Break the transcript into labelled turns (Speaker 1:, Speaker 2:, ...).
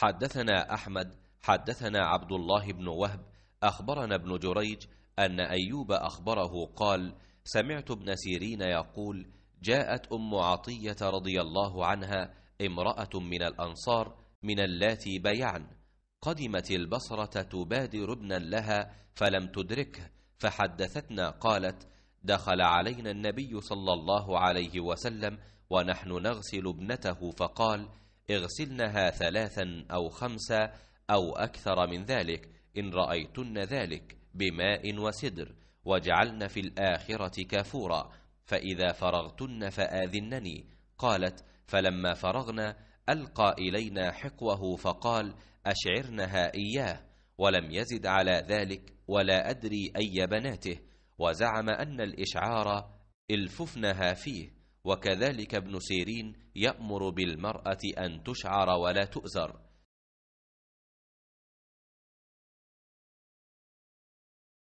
Speaker 1: حدثنا أحمد حدثنا عبد الله بن وهب أخبرنا ابن جريج أن أيوب أخبره قال سمعت ابن سيرين يقول جاءت أم عطية رضي الله عنها امرأة من الأنصار من اللاتي بيعن قدمت البصرة تبادر ابنا لها فلم تدركه فحدثتنا قالت دخل علينا النبي صلى الله عليه وسلم ونحن نغسل ابنته فقال اغسلنها ثلاثا أو خمسا أو أكثر من ذلك إن رأيتن ذلك بماء وسدر وجعلن في الآخرة كافورا فإذا فرغتن فآذنني قالت فلما فرغنا ألقى إلينا حقوه فقال أشعرنها إياه ولم يزد على ذلك ولا أدري أي بناته وزعم أن الإشعار الففنها فيه وكذلك ابن سيرين يأمر بالمرأة أن تشعر ولا تؤزر